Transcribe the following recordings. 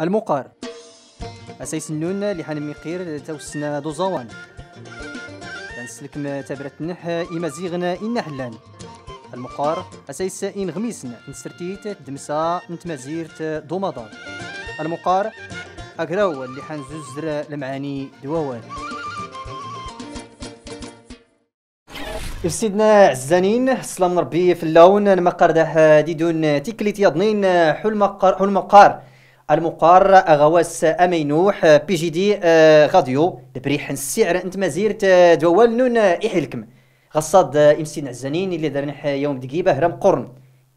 المقار أسايس النون لحن مقير توسنا دو زوان تنسلك تابرة النح إما زيغنا إن حلان المقار أسايس إن غميسن نسرتيت دمسا نتمازيرت دو مضان المقار أقراو اللي زوزر المعاني دووان سيدنا عزانين السلام ربي في اللون ده ديدون تيكليت يضنين حلم مقار, حلم مقار. المقار غواس امينوح آه، بي جي دي آه، غاديو بريح السعر انت مازير آه، دوال نون احلكم غصاد امسين عزانين اللي درنا يوم دقيبه هرم قرن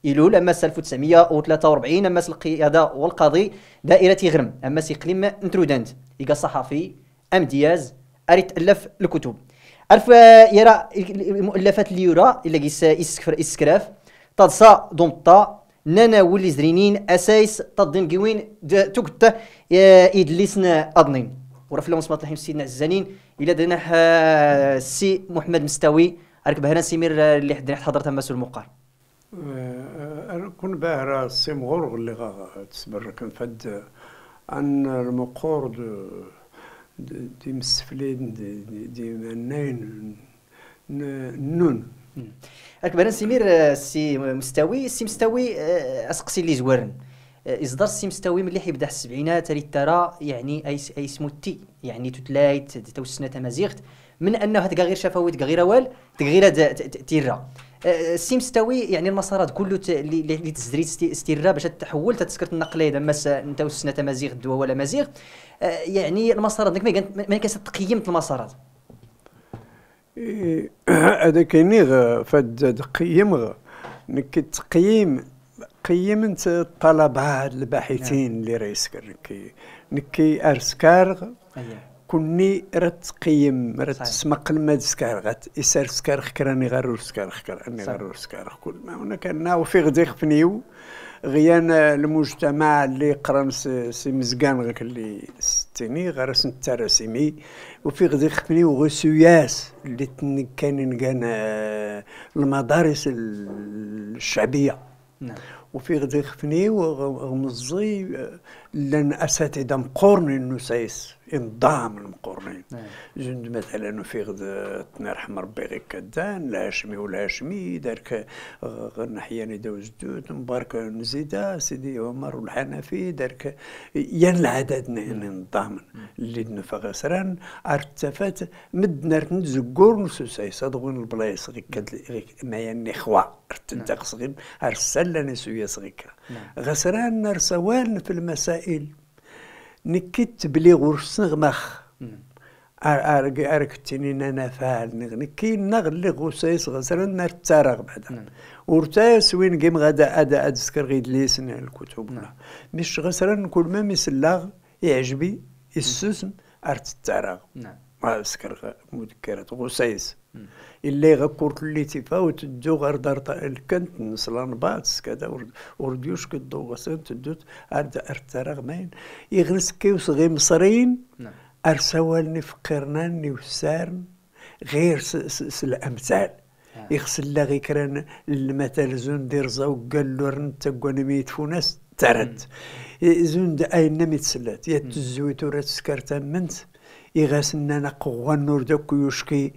إلول أمس 1943 أمس القيادة والقاضي دائرة غرم أمس إقليم انترودانت إيقا صحفي أم دياز أريد ألف الكتب ألف يرى المؤلفات اللي يرى إلا إسكراف تدسا دومطا نانا ولي زرينين اسايس تضين كيوين ايد آه، ليسنا اضنين ورف لهم سمات الحين سيدنا عزانين الى دنا السي محمد مستوي اركب بهنا سمير آه، اللي حدنا حضرتها مسؤول المقار آه، كون باهر السي مغرغ اللي غا كان فد ان المقور دي مسفلين دي, دي, دي نون راك بان سمير آه، سي مستوي سي مستوي آه، اسقسي اللي زوارن آه، اصدار سي مستوي ملي حيبدا السبعينات اللي ترى يعني اي اي سموتي يعني تتلايت توسنا تمازيغت من انه هذا غير شفوي غير اوال غير تيرا سي مستوي يعني المسارات كله اللي تزريت ستيرا باش تحول تتسكرت النقليه اما انت وسنا تمازيغ الدواء ولا مازيغ يعني المسارات ما كانت تقيمت المسارات إيه، هذا كينيغ فاد قيمغ نك تقييم انت الطلبة الباحثين اللي نعم. رئيسك نكي نكي ارسكارغ أيوة. كوني رت قيم رت سمق الماد غات اسار سكارغ خكراني غرور سكارغ خكراني غرور سكارغ كل ما هناك كان وفي غدي خفنيو غيان المجتمع اللي قرن سي مزقان غيك اللي ستيني غير سنت تراسيمي وفي غدي خفني وغسياس اللي كان كان آه، المدارس الشعبيه نعم وفي غدي خفني وغمزي آه، لان اساتذه مقورن النسايس انضام المقرنين نعم. جند مثلا في غد يرحم ربي غير كدان الهاشمي والهاشمي دارك نحياني دوز دوت مبارك نزيدا سيدي عمر والحنفي دارك ين العدد انضام نعم. اللي دنفا غسران ارتفات مدنا نتزكور نسوساي صدغون البلايص غير كد ما يعني خوا نعم. ارتدق صغير لنا سويا صغير غسران نرسوان في المسائل نكت بلي غرس نغمخ ار كتيني نانا فهل نكي نغل اللي غوسايس غزران نرتارغ بعدا ورتاس وين قيم غدا أدا ادسكر غيد ليسن الكتب مش غزران كل ما مسلاغ يعجبي يسسن أرتتارغ نعم ادسكر مذكرة غوسايس اللي غكور اللي تفاوت دو غير دار الكنت نسلان باتس كذا ورديوش كدو غسان تدوت ارد ارتراغمين يغنس كيوس غي مصريين نعم. ارسوالني فقرناني وسارن غير الامثال آه. يغسل لا غي كران المثل زون دير زاو قال له ميت فوناس ترد زون اين سلات يا تزويت ورا تسكرت منت يغاسلنا نقوى النور داك يشكي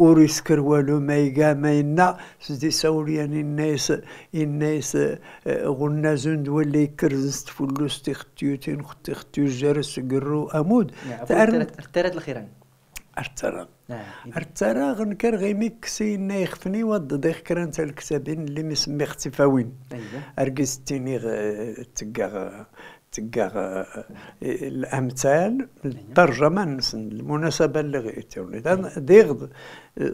أوريس كروالو ما يقام إنا سدي سوريا الناس الناس غنا زند ولا يكرز تفلوس تختيوتين تختيو جرس قرو أمود ارترد الخيران ارترد نعم. ارترى غنكر غي ميكسي انا يخفني ود ديخ كران الكتابين اللي مسمي اختفاوين ايوه ارقستيني تقا تلقى الامثال الترجمه نسن المناسبه اللي غيتي اذا ديغ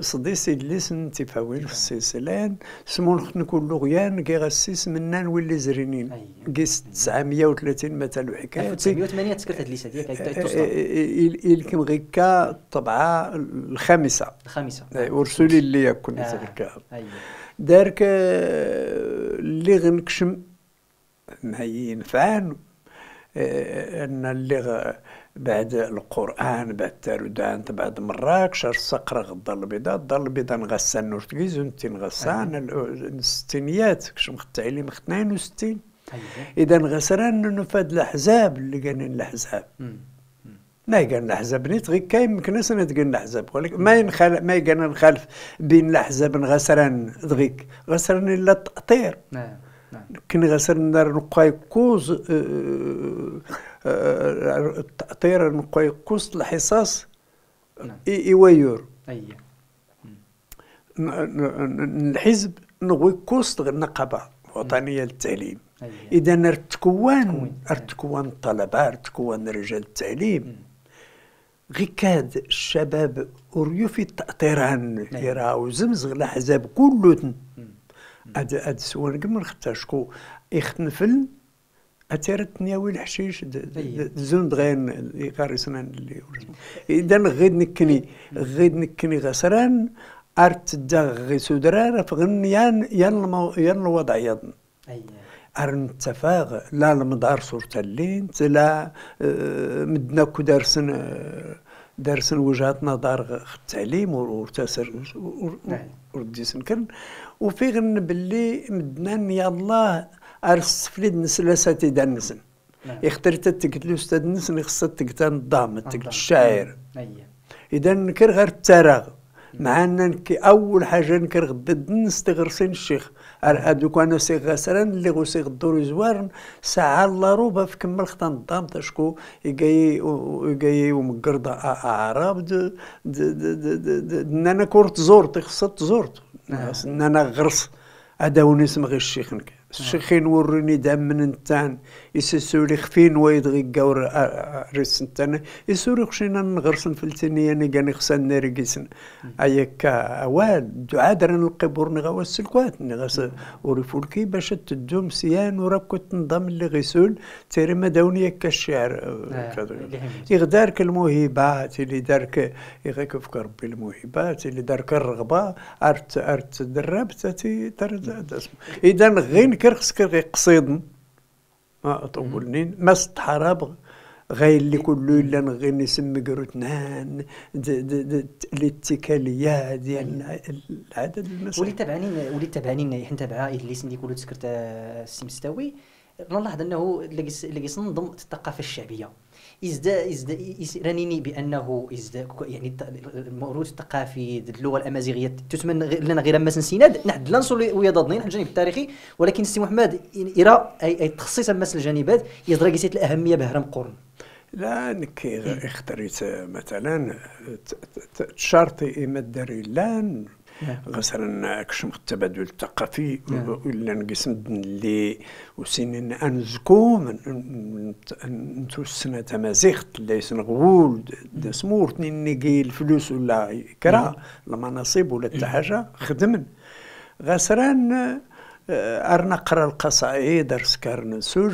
صدي سيد لسن تفاوين في السلسلان سمون خت كل لغيان كي غسيس منان ويلي زرينين كي 930 مثلا وحكايه 1908 تسكرت هاد هذيك يلكم غيكا الطبعه الخامسه الخامسه ورسولي اللي يكون تلك آه. دارك اللي غنكشم ما ينفعان إيه، ان اللي بعد القران بعد تارودانت بعد مراكش الصقر غدا البيضاء الدار البيضاء نغسل نورتليز ونتي نغسان أيوة. الستينيات كش مخت عليم 62 اذا غسران نفاد الاحزاب اللي كانين الاحزاب ما يقال الاحزاب نيت غير كاين يمكن انا تقال الاحزاب ولكن ما ينخل ما يقال نخالف بين الاحزاب غسران دغيك غسران الا التاطير نعم كن غسر نار نقاي كوز الطيارة آه، آه، آه، نقاي كوز الحصاص نعم. أي الحزب نغوي كوز النقابة الوطنية نعم. للتعليم إذا ارتكوان ارتكوان الطلبة ارتكوان رجال التعليم غيكاد الشباب اوريو في التأطيران يراو زمزغ الأحزاب كلهم هاد هاد السوان كم نختار شكو يختنفل اتيرت الثنياوي الحشيش طيب. زون قاري سنان اللي اذا غير نكني غير نكني غسران ارت دا غي سودران فغن يان يان يان الوضع يضن أرن تفاغ لا المدار صورة اللين لا آه، مدنا كدارسن درس وجهات نظر نعم. في التعليم وارتسر ورديسن وفي غن باللي مدنان يالله ارس فليد نسلاساتي دانسن نعم. يختار تتكت استاذ نسن خصها تكتان الضام تكت الشاعر نعم. اذا نكر غير التراغ معنا ان اول حاجه نكر غدد نستغرسين الشيخ هذوك انا سي غسران اللي غو سيغ الدور زوارن ساعه الله روبا في كمل خطا نظام تشكو يقاي يقاي ومقرض اعراب انا كورت زورت خصت زورت نعم. انا غرس هذا ونسم غير الشيخ نكي الشيخين وريني من انتان يسسوري خفين ويد قور ريس انتان يسوري خشينا نغرسن فلتيني اني كان خسان ناريكيسن ايكا اوال دعادر القبور نغاوى السلكوات نغاس وريفولكي باش تدوم سيان وراك كنت اللي غيسول تيري ما داوني هكا الشعر يغدارك الموهبات اللي دارك يغيك في ربي الموهبات اللي دارك الرغبه ارت ارت دربت تي اذا غير الكرخس كرغي قصيدن ما طولنين ما ستحراب غاي اللي كلو الا نغي نسمي قروتنان الاتكاليه ديال العدد المسلم ولي تبعانين ولي تبعانين حنا تبع اللي سندي كله تسكرت السي مستوي نلاحظ انه اللي يصنظم الثقافه الشعبيه ازداد ازداد رانيني بانه ازداد يعني الموروث الثقافي اللغه الامازيغيه تثمن لنا غير ما سناد نحد لنصول ويا ضدنين الجانب التاريخي ولكن السي محمد يرى اي تخصيص ماس الجانبات يضرا الاهميه بهرم قرن لا نكي اخترت مثلا تشارتي اما لان غسرنا كشم التبادل الثقافي ولا نقسم اللي وسنين انزكو نتو السنه تمازيخت اللي سنغول دا تنين نقي الفلوس ولا كرا المناصب ولا حتى حاجه خدمن غسران أه، ار نقرا القصائد ار سكر نسور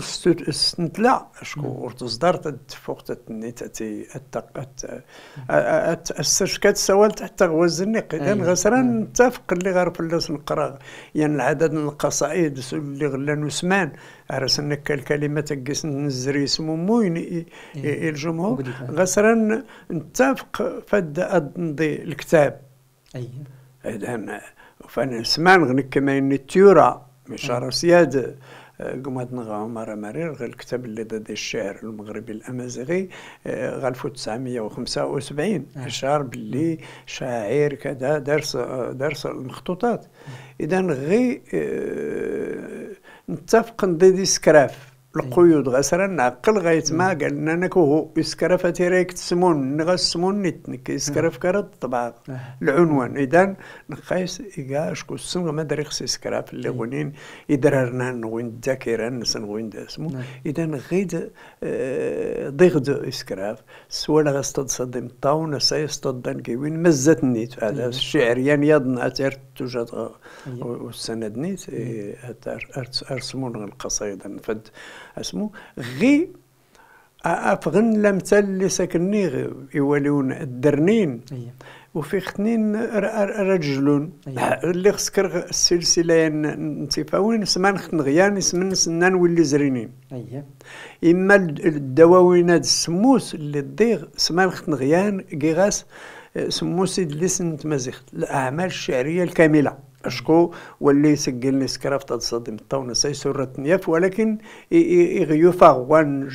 استنتلع شكو ورتزدر فوق نيت اتي استشكات سوال تحت غوزني قيدا غسرا نتفق اللي غير فلاس نقرا يعني العدد من القصائد اللي غلا نسمان ارسنك الكلمات كيس نزري سمو موين الجمهور غسرا نتفق فد الكتاب اي فانا سمان غنك كما التيورا مش سياد آه، قمت نغا عمر مرير غير الكتاب اللي ضد الشعر المغربي الامازيغي غا 1975 اشار باللي شاعر كذا درس آه، درس المخطوطات اذا غي آه، نتفق ندي سكراف القيود غسرا نعقل غيت ما قالنا اسكرا فاتي تيريك تسمون نغسمون نتنك إسكرف أه. كرد طبعا العنوان أه. إذا نقايس إيكا شكون السم ما داري خص إسكرف اللي أه. غنين إدرارنا نغوين الذاكرة نسن غوين اسمو إذا غيد ضغد إسكرف سوالا غاس تصدم الطاون سيصطدن كيوين مزتني هذا الشعر يعني يضن تيرت توجد والسند نيت إيه، أرسمون القصائد فد اسمو غي افغن لمثال اللي ساكنني يواليون الدرنين وفي ختنين رجل اللي خصك السلسله نتفاوين سما نختن غيان يسمن سنان ولي زرينين اما الدواوين هاد السموس اللي ضيغ سما نختن غيان كيغاس سموس اللي سنت مازيخت الاعمال الشعريه الكامله اشكو واللي لي سكرافت تصدم الطون سي سرت نياف ولكن يغيوفا غوان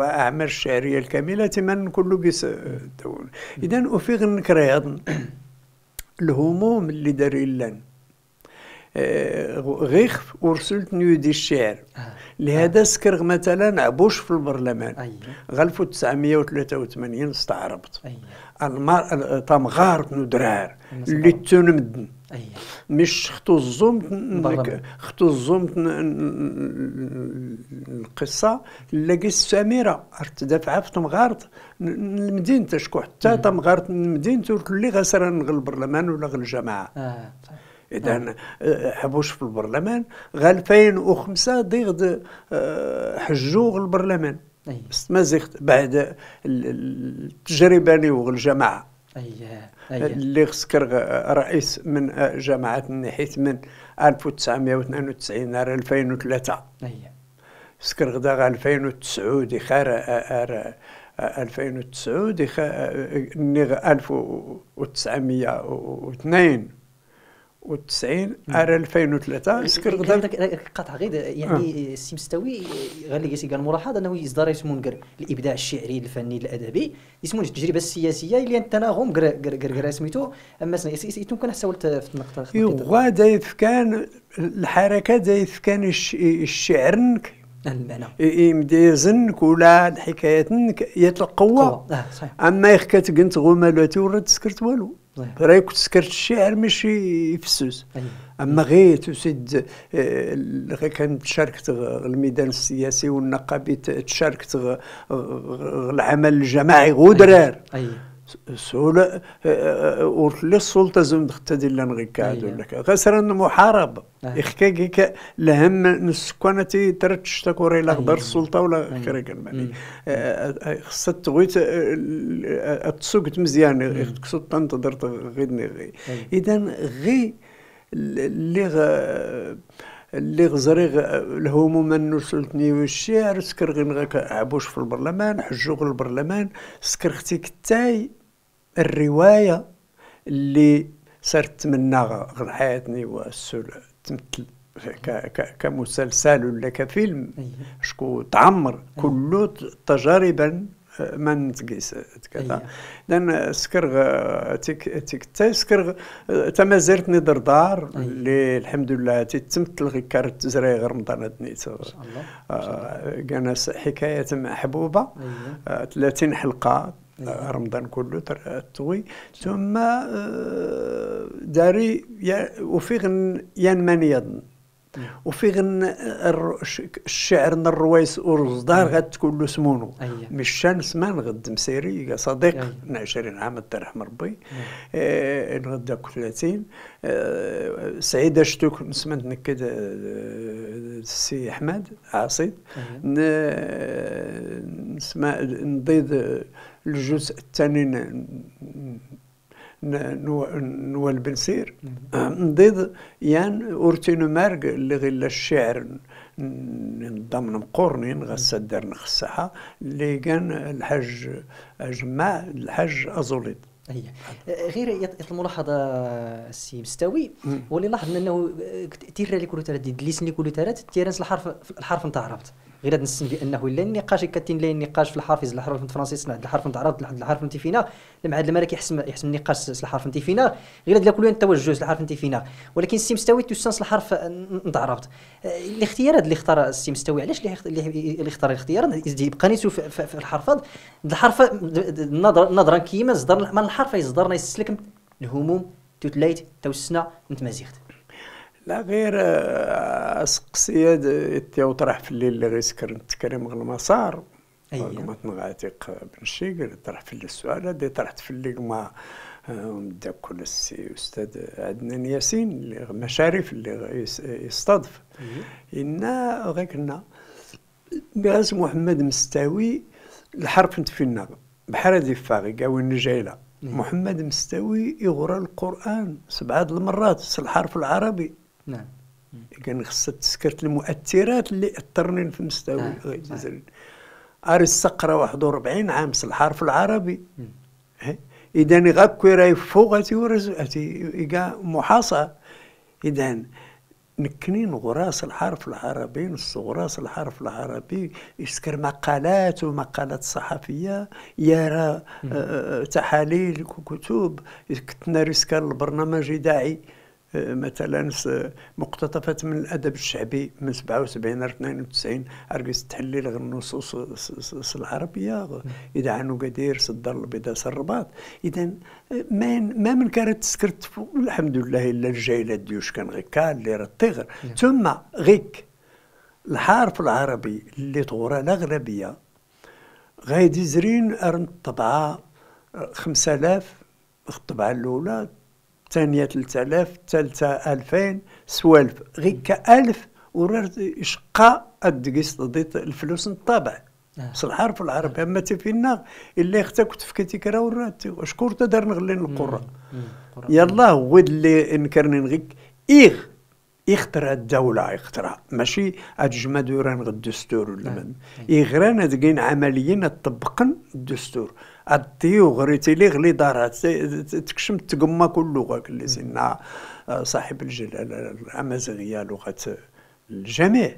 اعمال الشعريه الكامله تمن كله بيس اذا افيغ نكريض الهموم اللي دار لان غيخ ورسلت نيودي الشعر آه. آه. لهذا سكر مثلا عبوش في البرلمان غا 1983 استعربت المار تمغار ندرار اللي تون مدن أيه. مش خطو الزوم خطو الزوم القصه سميرة السميره دافعة في تمغارط المدينة شكون حتى المدينة مدينته اللي غسر غل البرلمان ولا غل الجماعه آه. اذا نعم. آه. حبوش في البرلمان غا 2005 ضغط حجوه البرلمان أيه. بس ما زيغت بعد التجربه اللي الجماعه أيه. أيوة. اللي خسكر رئيس من جماعة النحيت من 1992 إلى 2003 أيه. سكر غدا 2009 خير 2009 دي خير 1902 90 عام 2003 سكر إيه، غدا قطع غير يعني آه. السي مستوي إيه، غالي يسي قال ملاحظ انه يصدر يسمون الابداع الشعري الفني الادبي يسمون التجربه السياسيه اللي التناغم قر سميتو اما يمكن حسولت في النقطه ايوا دايث كان الحركه دايث كان الشعر المعنى كولا ولا حكايتنك يا القوه آه، اما يخكت كنت غوما لا تورد سكرت والو راه كنت سكرت الشعر ماشي يفسوس اما غير تسد غير كانت تشاركت الميدان السياسي والنقابي تشاركت العمل الجماعي غدرار أيه. أيه. سول أه، أه، أه، ورتلي السلطه زمد ختدي لان غي كادو أيوة. لك غسرا محارب الهم لهم السكانه ترد تشتكو راه الا غدر السلطه أيوة. ولا كريك أيوة. الماني أمم. خصها تغويت تسوقت مزيان أمم. خصك تنتظر غيدني غي اذا غي اللي اللي غزريغ الهموم نوصلتني والشعر سكر غنغك عبوش في البرلمان حجوغ البرلمان سكر ختي كتاي الروايه اللي صرت حياتني غنحياتني تمثل كمسلسل ولا كفيلم شكو تعمر كله تجاربا آه، ما نتقيس كذا آه، لان سكر تيك تيك تا سكر تما زرت دردار دار اللي الحمد لله تيتمثل غير كارت تزري غير رمضان ان شاء الله آه، كان حكايه محبوبه 30 حلقه آه، رمضان كله طوي ثم آه، داري وفي غن يان من يظن غن الشعر الرويس ورزدار غات كله سمونو مش شانس ما نغد مسيري صديق من 20 عام ترحم ربي آه نغدا كل 30 سعيد اشتوك نسمنت نكد السي آه، احمد عاصي نسمع نضيد الجزء الثاني نوال بن سير نضيد يان اورتينو مارك اللي غير الشعر نضمن مقورنين غاسا دار نخساها اللي كان الحاج اجمع الحاج ازوليد هي غير الملاحظه السي مستوي واللي لاحظنا انه تيرا اللي كلو ترى ديليس اللي كلو تيرا تيرانس الحرف الحرف نتاع ربط غير هذا نسن بانه لا النقاش كاتين لا النقاش في الحافظ الحرف الفرنسيس عند الحرف نتاع عرب عند الحرف نتاع فينا لما عاد الملك يحسم يحسم النقاش الحرف نتاع فينا غير هذا كل التوجه الحرف نتاع فينا ولكن السي مستوي سانس الحرف آه، نتاع آه، الاختيار هذا اللي اختار السي مستوي علاش اللي اختار الاختيار يبقى نيتو في الحرف الحرف نظرا كيما زدر من الحرف يزدرنا يسلك الهموم تتلايت توسنا متمازيغت لا غير آه، اسقسي تي وطرح في الليل اللي غيسكر التكريم غ المسار ما تنغاتيق بن شيقر طرح في السؤال دي طرحت في الليل ما آه، كل السي استاذ عدنان ياسين اللي مشارف اللي يستضف أيوة. إنا كنا غاز محمد مستوي الحرف فينا بحال هذه فاغي كاوين جايله أيوة. محمد مستوي يغرى القران سبعه المرات الحرف العربي نعم كان خصها تسكر المؤثرات اللي اثرني في مستوى نعم. الجزائري اري الصقره 41 عام الحرف العربي اذا غاكو راهي فوق اتي كاع محاصه اذا نكنين غراس الحرف العربي نص غراس الحرف العربي يسكر مقالات ومقالات صحفية يرى آه، آه، تحاليل وكتب كتنا يسكر البرنامج الاذاعي مثلا مقتطفات من الادب الشعبي من 77 ل 92 ارقص تحليل غير النصوص العربيه اذا عنو قدير صدر البيضاء الرباط اذا ما ما من كانت تسكرت الحمد لله الا الجايله ديوش كان غير كان اللي راه الطغر نعم. ثم غيك الحرف العربي اللي طغرى الاغلبيه غادي زرين ارن الطبعه 5000 الطبعه الاولى الثانية 3000 الثالثة 2000 سوالف غير كألف ورد شقة الدقيس تضيط الفلوس الطابع آه. بس في العرب آه. اما تفينا الا اختك تفكتي كرا ورات وشكور تدار نغلين القرى يلا هو اللي نكرني نغيك ايغ اخترا الدولة اخترا ماشي أجمع دوران غد الدستور ولا من نعم. نعم. يغران عمليين عمليا طبقا الدستور الطيو غريتي لي غلي دارات تكشم تقما كل لغة اللي زينا نعم. صاحب الجلالة الأمازيغية لغة الجميع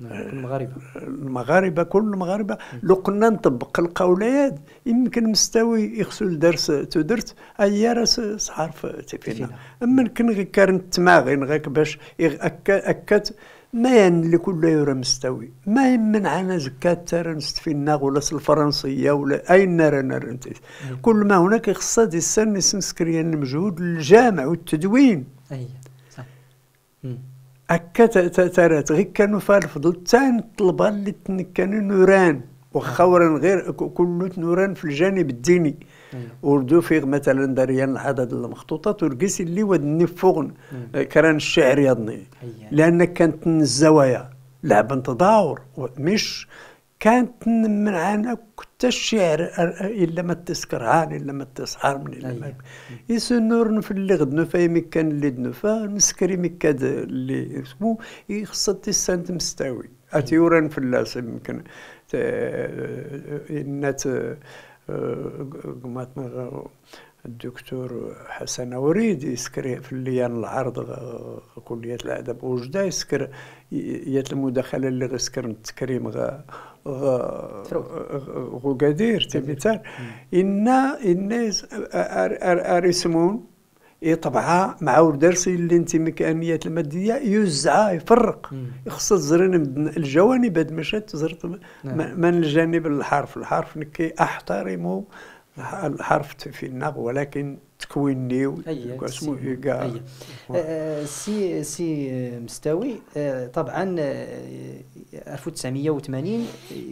المغاربه المغاربه كل المغاربه لو قلنا نطبق القوليات يمكن مستوي يخصو الدرس تدرت هي راس صحارف تفينا اما كن غير كان تماغين غير باش اكات ما ين يعني اللي كله يرى مستوي ما يمنعنا زكاة ترى نستفينا ولا الفرنسية ولا أين نرى نرى أيوة. كل ما هناك خصها دي السن سنسكريان المجهود الجامع والتدوين أي أيوة، صح هكا تارات غير كانوا الفضل تان الطلبه اللي كانوا نوران واخا غير كل نوران في الجانب الديني وردو فيه مثلا داريان العدد المخطوطات ورقيس اللي ودني النفوغن كران الشعر يضني لان كانت الزوايا لعب تضاور مش كانت من عنا كنت الشعر إلا ما تسكرهان إلا ما تسحر من إلا ما يسنور نفلغ في مكان اللي دنفا فنسكري مكاد اللي اسمو يخصد تسان تمستاوي أتيورا اللاس يمكن إنات قمات آه، الدكتور حسن وريد يسكر في الليان العرض كلية الأدب وجدا يسكر يات المداخلة اللي غيسكر التكريم غا غو قدير تمثال إن الناس أرسمون يطبعها مع ودرسي اللي انت مكانيات الماديه يوزع يفرق يخص تزرين من الجوانب هاد مشات زرت نعم. من الجانب الحرف الحرف نكي احترمه حرف في النغ ولكن تكويني واسمو كاع آه، سي سي مستوي آه، طبعا 1980 آه،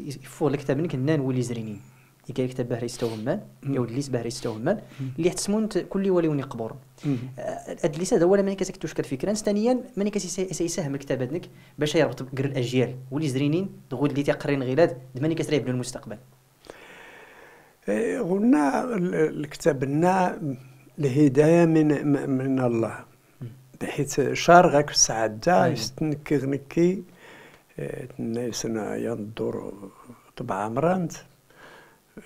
يفور الكتاب منك النان ولي زرينين يقال كتاب باهر يستوهمان يا ليس باهر يستوهمان اللي حتسمون كل وليون قبور هاد الليس هذا اولا ملي كتشكل فكرا ثانيا ملي كيساهم الكتاب هذاك باش يربط كر الاجيال ولي زرينين دغود اللي تقرين غيلاد ملي بنو المستقبل إيه، قلنا الكتاب لنا الهدايه من من الله بحيث شارغك في السعاده أيوة. يستنكي غنكي تنايسنا ينظر طبعا مرانت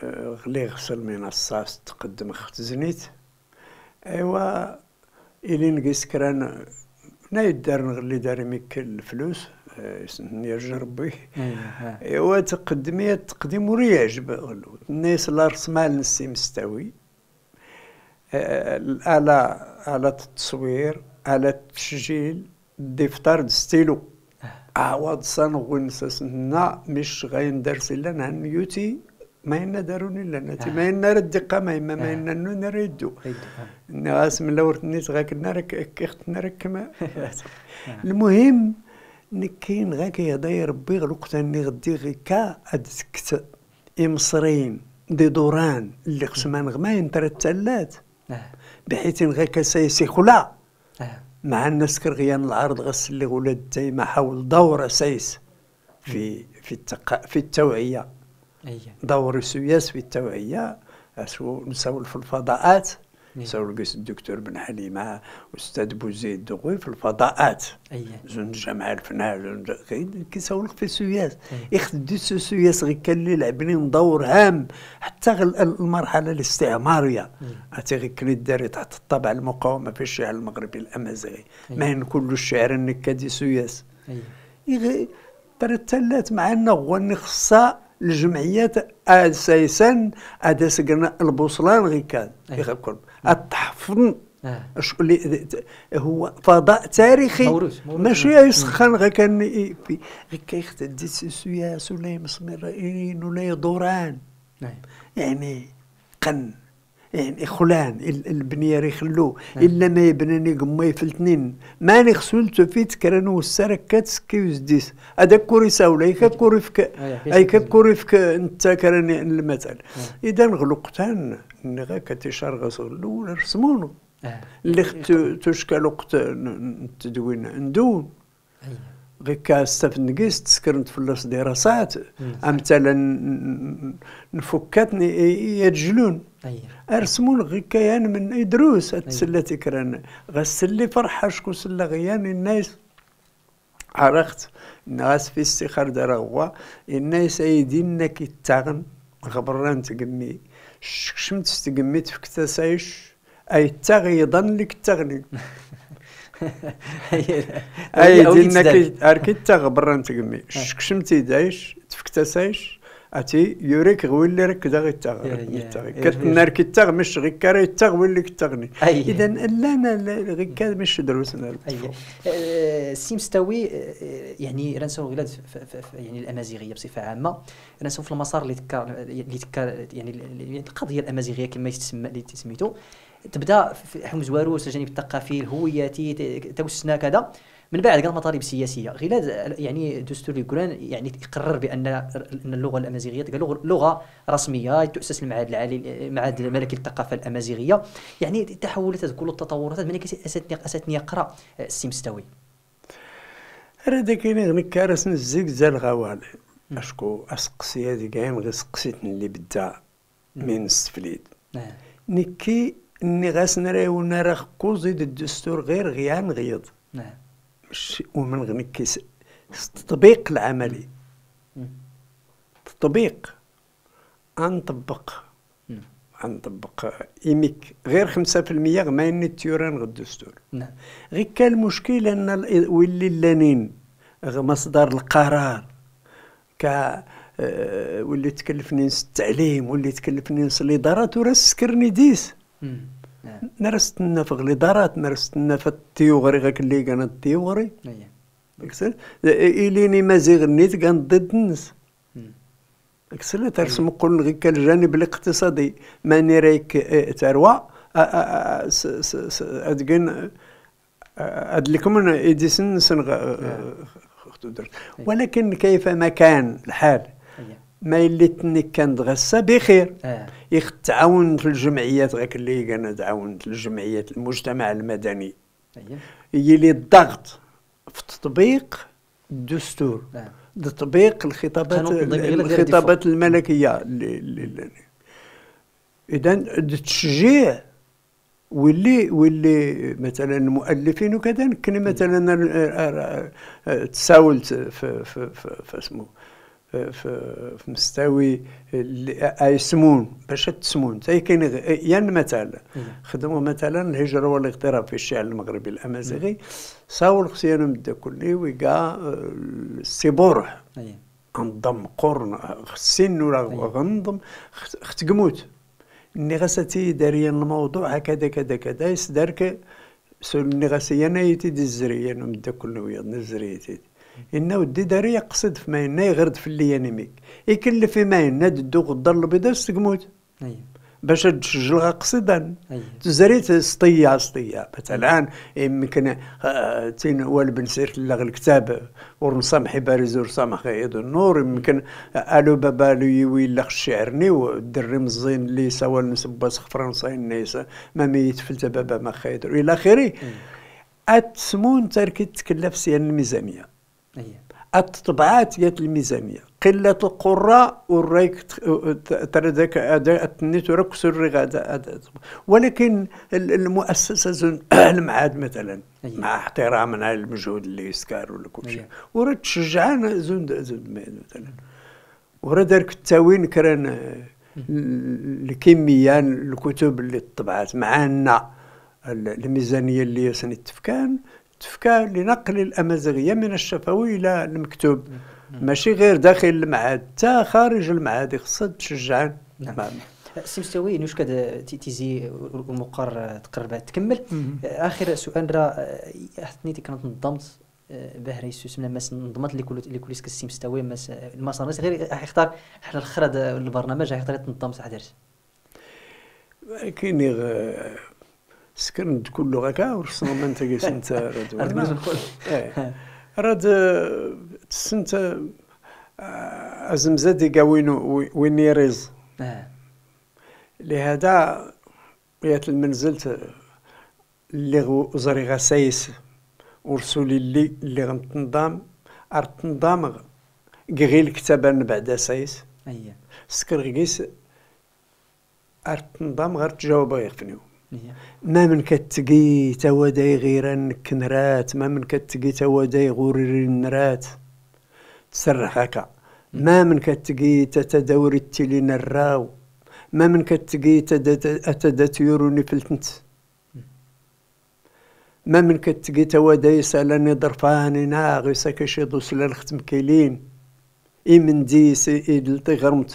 إيه، غلي غسل من الصاص تقدم خت زنيت ايوا الين كيسكران دار نغلي داري ميك الفلوس سميها جربي ايوا إيه، تقدمي التقديم ور عجب الناس لا رسمال نسي مستوي الآلة آه، آلة التصوير آلة التسجيل الدفتر ستيلو عوض آه. آه، سنغون سسنا مش غين درس لنا نيوتي ما ينا داروني لنا تي ما ينا ردقة ما ما ينا نو نريدو ناس من لورتني تغاكنا راك كيخت راك المهم نكين غاك يداي ربي غلوقتاني غدي غيكا أدسكت إمصرين دي دوران اللي خصمان غماين ترى التلات أه. بحيث غاك سيسي خلا أه. مع الناس كرغيان العرض غسل ولاد تيما حاول دور سايس في في التق... في التوعية دور سياس في التوعية نساو في الفضاءات إيه. سواء الدكتور بن حليمه استاذ بوزيد دغوي في الفضاءات زون جمع الفنان كيسولك في السوياس يخدم السوياس غير كان اللي لعب دور هام حتى المرحله الاستعماريه عرفتي غير كان داري تحت الطبع المقاومه في الشعر المغربي الامازيغي ما كل الشعر انك كادي سوياس يغي ترى مع انه هو خصها الجمعيات اساسا هذا سجن البوصلان غي كان يغكر التحفظ شكون اللي هو فضاء تاريخي ماشي يسخن غير كان غير كيخت دي ولا يمسمر ولا دوران يعني قن يعني خلان البنيار يخلو إيه. الا ما يبناني في الاثنين ماني خسول تفيت كرانو السرك كتسكي وزديس هذا كوري ساولا أي كوري فك أي إيه، كوري فك انت كراني المثل إيه. اذا غلقتان نغا كتشار غسل الاول رسمونو اللي تشكل وقت التدوين ندون غيك استاف النقيس تسكرنت اللص دراسات امثلا نفكاتني يرجلون ارسمون غير كيان من ادروس تسلى تكران غسلي فرحه شكون سلا غيان الناس عرفت الناس في استخار هو الناس ايدينا كيتاغن غبران تقمي شكشمت تقمي تفكتاسايش اي تاغيضا لك تغني اي انك اركيت تا غبران تقمي أه. شكشمتي دايش تفكتسايش اتي يوريك اللي راك دا غي تاغ كتنا راك تاغ مش غي كاري تاغ ولي كتغني اذا لا انا غي كا مش دروسنا أه، مستوي أه، يعني رانسو غيلاد يعني الامازيغيه بصفه عامه رانسو في المسار اللي تكا اللي تكا يعني القضيه الامازيغيه كما تسمى اللي تسميتو تبدا في حمز واروس الجانب الثقافي الهوياتي توسنا كذا من بعد قال مطالب سياسيه غير يعني دستور الكران يعني يقرر بان ان اللغه الامازيغيه لغه رسميه تؤسس المعهد العالي معهد الملكي للثقافه الامازيغيه يعني تحولت كل التطورات من اساتني اساتني قرا السمستوي هذا كاين غير كارس نزيك زال الغوال اشكو اسقسي هذيك عام غير سقسيت اللي بدا من السفليد نكي نعم. اني غاس نراو نرخ كوزيد الدستور غير غيان نغيض نعم ومن غنكيس التطبيق العملي تطبيق انطبق انطبق ايميك غير 5% غماين التيران غد الدستور نعم غير كان المشكل ان ولي اللانين مصدر القرار ك آه، واللي تكلفني نس التعليم واللي تكلفني نس الادارات ترى سكرني ديس نرستنا في غليدارات نرستنا في التيوغري غاك اللي كان التيوغري اكسل اليني مازيغ نيت كان ضد الناس اكسل ترسم قول غير الجانب الاقتصادي ماني رايك تروى ادكن ادلكم ايديسن سن ولكن كيف ما كان الحال ما اللي تني كان غسا بخير آه. تعاون تعاونت الجمعيات غير اللي انا تعاونت الجمعيات المجتمع المدني هي يلي الضغط في تطبيق الدستور آه. تطبيق الخطابات الخطابات الملكيه اذا التشجيع واللي واللي مثلا المؤلفين وكذا كنا مثلا آه، آه، تساولت في في في, في اسمه في مستوي يسمون آه، آه، باش تسمون تاي كاين يعني مثلا خدموا مثلا الهجره والاغتراب في الشعر المغربي الامازيغي صاو الخسيان كلي ويقع السي بورح انضم قرن خسين ولا غنضم ختقموت اني غاساتي داريا الموضوع هكذا كذا كذا يسدارك سول ني غاسيان ايتي دي الزريه كلي ويا الزريه إنه الديداري يقصد في ما يغرد في اللي ينميك يكلف في ما ينا تدوغ الدار البيضاء ستقموت أيوة. باش تسجلها قصدا تزريت سطية سطية مثلا يمكن آه، تين بن سير لغ الكتاب ورنسامحي باريز ورنسامحي عيد النور يمكن آه، الو بابا لو يوي لغ الشعرني والدري مزين اللي سوال نسباس فرنسا الناس ما ميت فلت بابا ما خيدر الى اخره أيوة. اتسمون تركت تكلف سيان الميزانيه الطبعات ديال الميزانيه قله القراء والرايك ترى ذاك تركز الرغد ولكن المؤسسه المعاد مثلا مع احترامنا للمجهود اللي يسكر ولا كل شيء ورد ورا تشجعنا زند زند مثلا ورد دارك التاوين كران آه، الكميان الكتب اللي طبعات معنا الميزانيه اللي سنتفكان التفكان تفكى لنقل الامازيغيه من الشفوي الى المكتوب ماشي غير داخل المعهد حتى خارج المعهد خصها تشجعان نعم مستوي نوش كاد تيزي والمقر تقرب تكمل اخر سؤال راه آه، حتنيتي كانت نظمت آه، بهري سوسمنا ماس الناس لي كوليس كسيم ستاوي ماس المسانيس آه، غير يختار حنا الاخر البرنامج يختار تنظم صح درت كاين سكرند كله هكا ورسنا ما من قيس انت رد رد تسنت ازم زادي وين وين يريز لهذا يات المنزل اللي زري غسايس ورسولي اللي اللي غنتنظام ارتنظام غير الكتابة بعد سايس اييه سكر غيس ارتنظام غير تجاوب غير فنيو إيه. ما من كتقي توداي غير كنرات ما من كتقي توداي غور نرات تسرح هكا ما من كتقي تتدور التلين الراو ما من كتقي تدا تيوروني فلتنت ما من كتقي توداي سالاني ضرفاني ناغي ساكشي دوسلا الختم كيلين اي من ديسي اي دلتي غرمت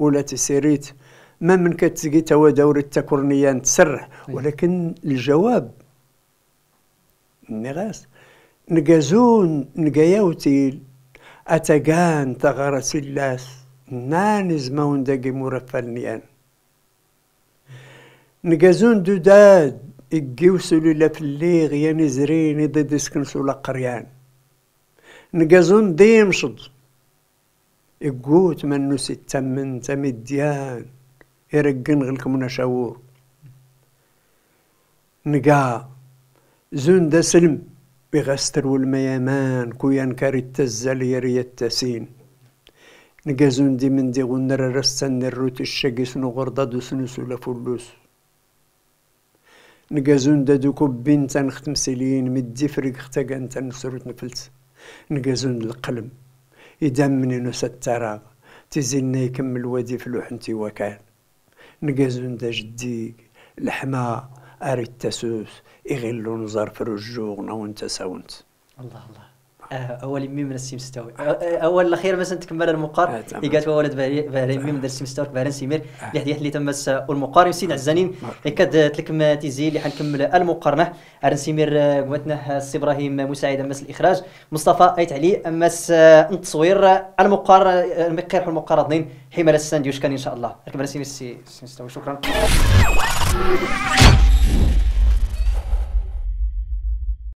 ولا تسيريت ما من كتسقي توا دوري التكورنيان تسرح ولكن الجواب نغاس نقازون نقاياوتي أتقان تغرس اللاس نانز مون دقي مرفلنيان نقازون دوداد يقيوسلو لا فليغ يا نزريني ضد ديسكنسو لا قريان نقازون ديمشد يقوت منو ستة من تمديان إرقن غلكم نشاور نقا زون دا سلم بغستر والميامان كويان كاريت يري التسين نقا زون دي من دي غنر رستن نروت الشاقس سنو دوسن دو سنوسو نقا زون دا دو كوبين تنختم سلين مدي فرق اختاقان تنسروت نفلت نقا زون القلم يدمني نو ستارا تزيني يكمل وادي فلوح انتي وكان نقازون دا جديك الحما أريد تسوس يغلون زرف رجوغنا وانت ساونت الله الله اول آه، ميم من السيم ستاوي آه، آه، اول الاخير مثلا تكمل المقار هو ولد بهرين ميم من السيم ستاوي بهرين سيمير اللي حديث اللي تمس المقار سيد عزانين كاد تلكم تيزي اللي حنكمل المقارنه ارن سيمير قمتنا السي ابراهيم مساعد امس الاخراج مصطفى ايت علي امس التصوير المقار المقير المقارنين حمل السانديوش كان ان شاء الله ركب السيم ستاوي شكرا